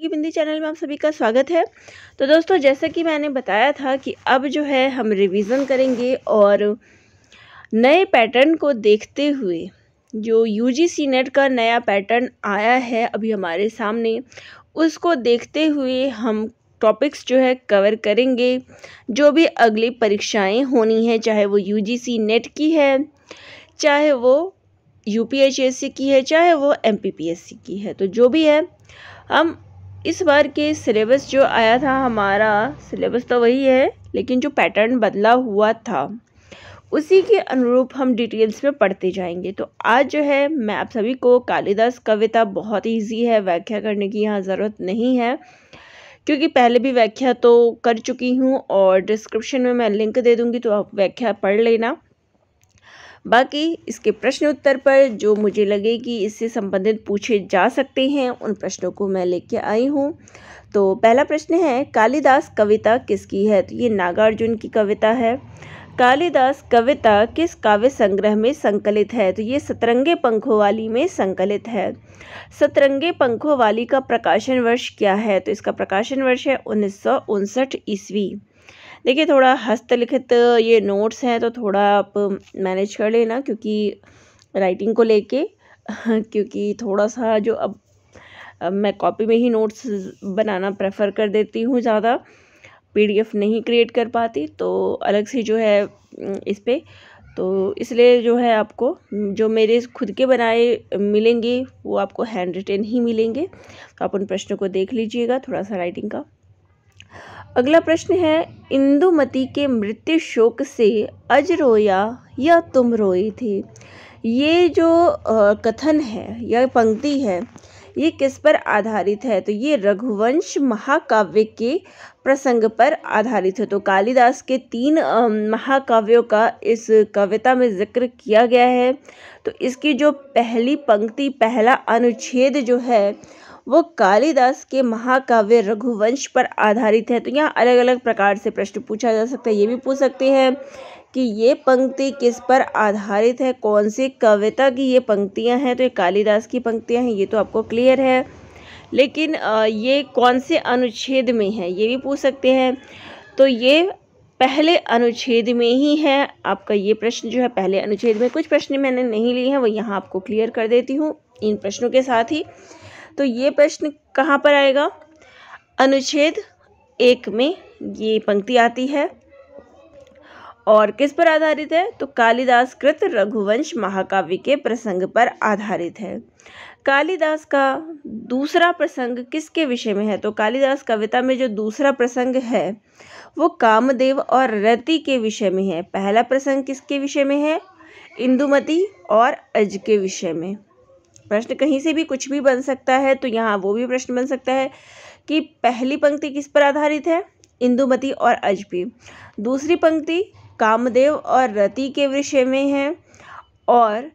की बिंदी चैनल में आप सभी का स्वागत है तो दोस्तों जैसा कि मैंने बताया था कि अब जो है हम रिवीजन करेंगे और नए पैटर्न को देखते हुए जो यू जी नेट का नया पैटर्न आया है अभी हमारे सामने उसको देखते हुए हम टॉपिक्स जो है कवर करेंगे जो भी अगली परीक्षाएं होनी हैं चाहे वो यू नेट की है चाहे वो यू की है चाहे वो एम की है तो जो भी है हम इस बार के सिलेबस जो आया था हमारा सिलेबस तो वही है लेकिन जो पैटर्न बदला हुआ था उसी के अनुरूप हम डिटेल्स में पढ़ते जाएंगे तो आज जो है मैं आप सभी को कालिदास कविता बहुत ईजी है व्याख्या करने की यहाँ ज़रूरत नहीं है क्योंकि पहले भी व्याख्या तो कर चुकी हूँ और डिस्क्रिप्शन में मैं लिंक दे दूँगी तो आप व्याख्या पढ़ लेना बाकी इसके प्रश्न उत्तर पर जो मुझे लगे कि इससे संबंधित पूछे जा सकते हैं उन प्रश्नों को मैं लेके आई हूँ तो पहला प्रश्न है कालिदास कविता किसकी है तो ये नागार्जुन की कविता है कालिदास कविता किस काव्य संग्रह में संकलित है तो ये सतरंगे पंखों वाली में संकलित है सतरंगे पंखों वाली का प्रकाशन वर्ष क्या है तो इसका प्रकाशन वर्ष है उन्नीस ईस्वी देखिए थोड़ा हस्तलिखित ये नोट्स हैं तो थोड़ा आप मैनेज कर लेना क्योंकि राइटिंग को लेके क्योंकि थोड़ा सा जो अब, अब मैं कॉपी में ही नोट्स बनाना प्रेफर कर देती हूँ ज़्यादा पीडीएफ नहीं क्रिएट कर पाती तो अलग से जो है इस पर तो इसलिए जो है आपको जो मेरे खुद के बनाए मिलेंगे वो आपको हैंड रिटेन ही मिलेंगे तो आप उन प्रश्नों को देख लीजिएगा थोड़ा सा राइटिंग का अगला प्रश्न है इंदुमती के मृत्यु शोक से अज रोया या तुम रोए थे ये जो कथन है या पंक्ति है ये किस पर आधारित है तो ये रघुवंश महाकाव्य के प्रसंग पर आधारित है तो कालिदास के तीन महाकाव्यों का इस कविता में जिक्र किया गया है तो इसकी जो पहली पंक्ति पहला अनुच्छेद जो है वो कालिदास के महाकाव्य रघुवंश पर आधारित है तो यहाँ अलग अलग प्रकार से प्रश्न पूछा जा सकता है ये भी पूछ सकते हैं कि ये पंक्ति किस पर आधारित है कौन सी कविता की ये पंक्तियाँ हैं तो ये कालिदास की पंक्तियाँ हैं ये तो आपको क्लियर है लेकिन ये कौन से अनुच्छेद में है ये भी पूछ सकते हैं तो ये पहले अनुच्छेद में ही है आपका ये प्रश्न जो है पहले अनुच्छेद में कुछ प्रश्न मैंने नहीं लिए हैं वो यहाँ आपको क्लियर कर देती हूँ इन प्रश्नों के साथ ही तो ये प्रश्न कहाँ पर आएगा अनुच्छेद एक में ये पंक्ति आती है और किस पर आधारित है तो कालिदास कृत रघुवंश महाकाव्य के प्रसंग पर आधारित है कालिदास का दूसरा प्रसंग किसके विषय में है तो कालिदास कविता में जो दूसरा प्रसंग है वो कामदेव और रति के विषय में है पहला प्रसंग किसके विषय में है इंदुमती और अज के विषय में प्रश्न कहीं से भी कुछ भी बन सकता है तो यहाँ वो भी प्रश्न बन सकता है कि पहली पंक्ति किस पर आधारित है इंदुमती और अजपी दूसरी पंक्ति कामदेव और रति के विषय में है और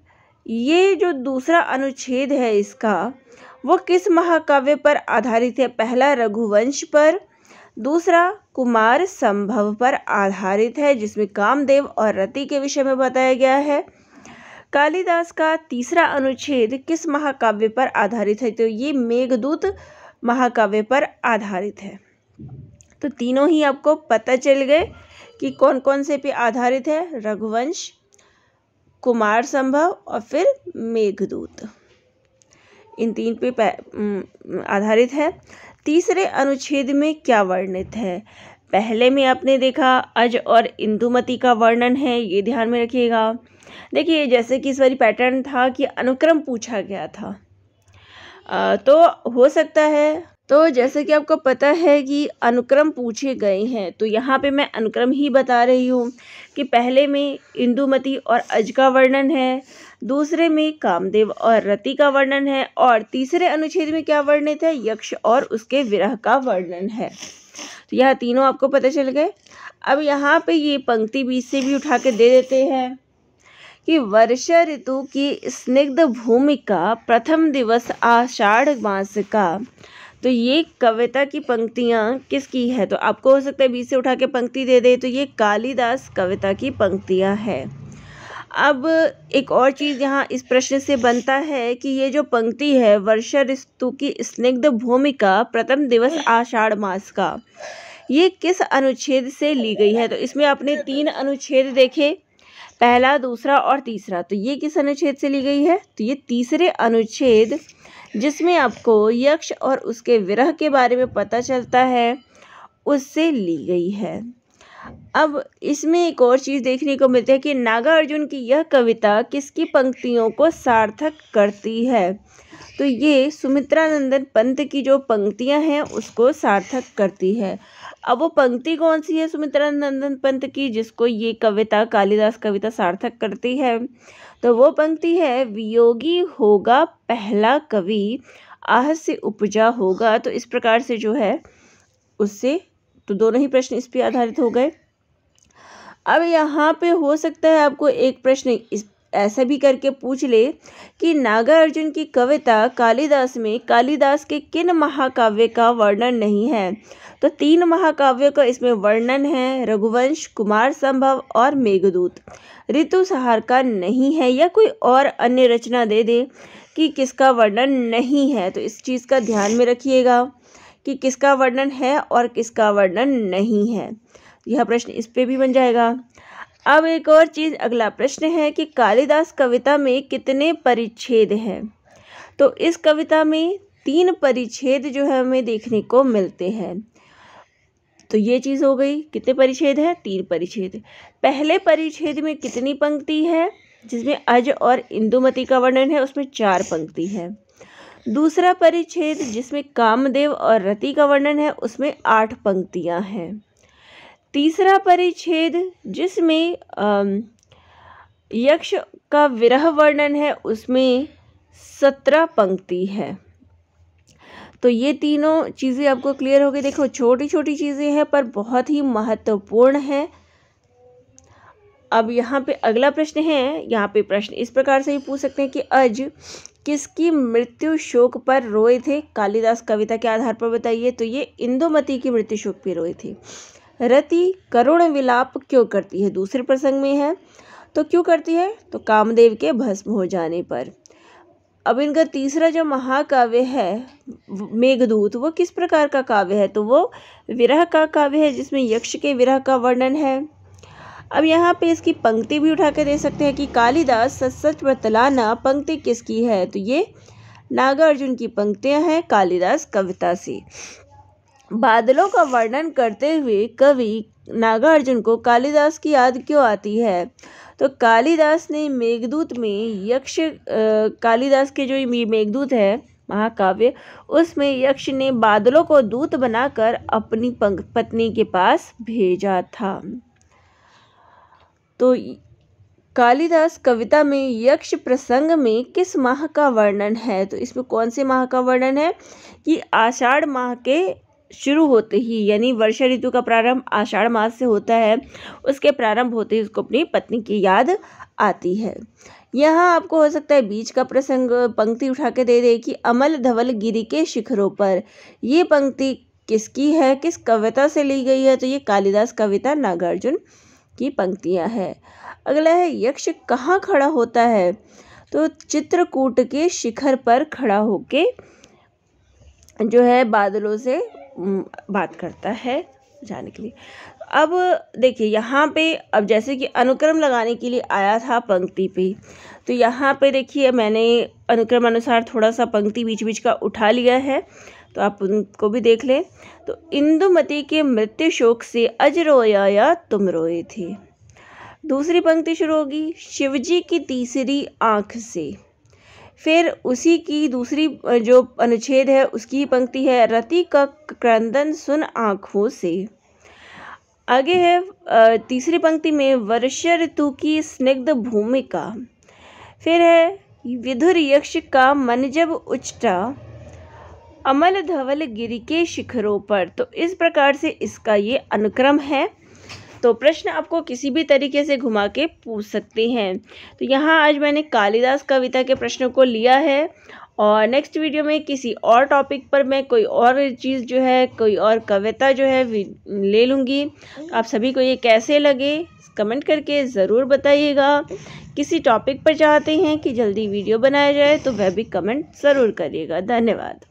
ये जो दूसरा अनुच्छेद है इसका वो किस महाकाव्य पर आधारित है पहला रघुवंश पर दूसरा कुमार संभव पर आधारित है जिसमें कामदेव और रति के विषय में बताया गया है कालिदास का तीसरा अनुच्छेद किस महाकाव्य पर आधारित है तो ये मेघदूत महाकाव्य पर आधारित है तो तीनों ही आपको पता चल गए कि कौन कौन से पे आधारित है रघुवंश कुमार संभव और फिर मेघदूत इन तीन पे आधारित है तीसरे अनुच्छेद में क्या वर्णित है पहले में आपने देखा अज और इंदुमती का वर्णन है ये ध्यान में रखिएगा देखिए जैसे कि इस बारी पैटर्न था कि अनुक्रम पूछा गया था आ, तो हो सकता है तो जैसे कि आपको पता है कि अनुक्रम पूछे गए हैं तो यहाँ पे मैं अनुक्रम ही बता रही हूँ कि पहले में इंदुमती और अज का वर्णन है दूसरे में कामदेव और रति का वर्णन है और तीसरे अनुच्छेद में क्या वर्णित है यक्ष और उसके विरह का वर्णन है तो यह तीनों आपको पता चल गए अब यहाँ पे ये पंक्ति बीच से भी उठा के दे देते हैं कि वर्षा ऋतु की स्निग्ध भूमि का प्रथम दिवस आषाढ़ मास का तो ये कविता की पंक्तियाँ किसकी है तो आपको हो सकता है बीच से उठा के पंक्ति दे दे तो ये कालिदास कविता की पंक्तियाँ है अब एक और चीज़ यहाँ इस प्रश्न से बनता है कि ये जो पंक्ति है वर्षा ऋतु की स्निग्ध भूमिका प्रथम दिवस आषाढ़ मास का ये किस अनुच्छेद से ली गई है तो इसमें आपने तीन अनुच्छेद देखे पहला दूसरा और तीसरा तो ये किस अनुच्छेद से ली गई है तो ये तीसरे अनुच्छेद जिसमें आपको यक्ष और उसके विरह के बारे में पता चलता है उससे ली गई है अब इसमें एक और चीज़ देखने को मिलती है कि नागार्जुन की यह कविता किसकी पंक्तियों को सार्थक करती है तो ये सुमित्रा नंदन पंत की जो पंक्तियां हैं उसको सार्थक करती है अब वो पंक्ति कौन सी है सुमित्रा नंदन पंत की जिसको ये कविता कालिदास कविता सार्थक करती है तो वो पंक्ति है वियोगी होगा पहला कवि आह से उपजा होगा तो इस प्रकार से जो है उससे तो दोनों ही प्रश्न इस पर आधारित हो गए अब यहाँ पे हो सकता है आपको एक प्रश्न इस ऐसा भी करके पूछ ले कि नागार्जुन की कविता कालिदास में कालिदास के किन महाकाव्य का वर्णन नहीं है तो तीन महाकाव्यों का इसमें वर्णन है रघुवंश कुमार संभव और मेघदूत ऋतु सहार का नहीं है या कोई और अन्य रचना दे दे कि किसका वर्णन नहीं है तो इस चीज़ का ध्यान में रखिएगा कि किसका वर्णन है और किसका वर्णन नहीं है यह प्रश्न इस पे भी बन जाएगा अब एक और चीज़ अगला प्रश्न है कि कालिदास कविता में कितने परिच्छेद हैं तो इस कविता में तीन परिच्छेद जो है हमें देखने को मिलते हैं तो ये चीज़ हो गई कितने परिच्छेद है तीन परिच्छेद पहले परिच्छेद में कितनी पंक्ति है जिसमें अज और इंदुमती का वर्णन है उसमें चार पंक्ति है दूसरा परिच्छेद जिसमें कामदेव और रति का वर्णन है उसमें आठ पंक्तियां हैं तीसरा परिच्छेद जिसमें यक्ष का विरह वर्णन है उसमें सत्रह पंक्ति है तो ये तीनों चीज़ें आपको क्लियर हो गई देखो छोटी छोटी चीज़ें हैं पर बहुत ही महत्वपूर्ण हैं अब यहाँ पे अगला प्रश्न है यहाँ पे प्रश्न इस प्रकार से भी पूछ सकते हैं कि अज किसकी मृत्यु शोक पर रोए थे कालिदास कविता के आधार पर बताइए तो ये इंदोमती की मृत्यु शोक पर रोए थे रति करुण विलाप क्यों करती है दूसरे प्रसंग में है तो क्यों करती है तो कामदेव के भस्म हो जाने पर अब इनका तीसरा जो महाकाव्य है मेघदूत वो किस प्रकार का काव्य है तो वो विरह का काव्य है जिसमें यक्ष के विरह का वर्णन है अब यहाँ पे इसकी पंक्ति भी उठा कर दे सकते हैं कि कालिदास सच सच बतलाना पंक्ति किसकी है तो ये नागार्जुन की पंक्तियाँ हैं कालिदास कविता से बादलों का वर्णन करते हुए कवि नागार्जुन को कालिदास की याद क्यों आती है तो कालिदास ने मेघदूत में यक्ष कालिदास के जो मेघदूत है महाकाव्य उसमें यक्ष ने बादलों को दूत बनाकर अपनी पत्नी के पास भेजा था तो कालिदास कविता में यक्ष प्रसंग में किस माह का वर्णन है तो इसमें कौन से माह का वर्णन है कि आषाढ़ माह के शुरू होते ही यानी वर्षा ऋतु का प्रारंभ आषाढ़ मास से होता है उसके प्रारंभ होते ही उसको अपनी पत्नी की याद आती है यहाँ आपको हो सकता है बीच का प्रसंग पंक्ति उठा के दे दे कि अमल धवल गिरी के शिखरों पर ये पंक्ति किसकी है किस कविता से ली गई है तो ये कालिदास कविता नागार्जुन की पंक्तियाँ हैं अगला है यक्ष कहाँ खड़ा होता है तो चित्रकूट के शिखर पर खड़ा होके जो है बादलों से बात करता है जाने के लिए अब देखिए यहाँ पे अब जैसे कि अनुक्रम लगाने के लिए आया था पंक्ति पे तो यहाँ पे देखिए मैंने अनुक्रम अनुसार थोड़ा सा पंक्ति बीच बीच का उठा लिया है तो आप उनको भी देख लें तो इंदुमती के मृत्यु शोक से अज रोया या तुम रोए थे दूसरी पंक्ति शुरू होगी शिवजी की तीसरी आँख से फिर उसी की दूसरी जो अनुच्छेद है उसकी पंक्ति है रति का क्रंदन सुन आँखों से आगे है तीसरी पंक्ति में वर्षा ऋतु की स्निग्ध भूमिका फिर है विधुर यक्ष का मन जब उचटा अमल धवल गिरी के शिखरों पर तो इस प्रकार से इसका ये अनुक्रम है तो प्रश्न आपको किसी भी तरीके से घुमा के पूछ सकते हैं तो यहाँ आज मैंने कालिदास कविता के प्रश्नों को लिया है और नेक्स्ट वीडियो में किसी और टॉपिक पर मैं कोई और चीज़ जो है कोई और कविता जो है ले लूँगी आप सभी को ये कैसे लगे कमेंट करके ज़रूर बताइएगा किसी टॉपिक पर चाहते हैं कि जल्दी वीडियो बनाया जाए तो वह भी कमेंट ज़रूर करिएगा धन्यवाद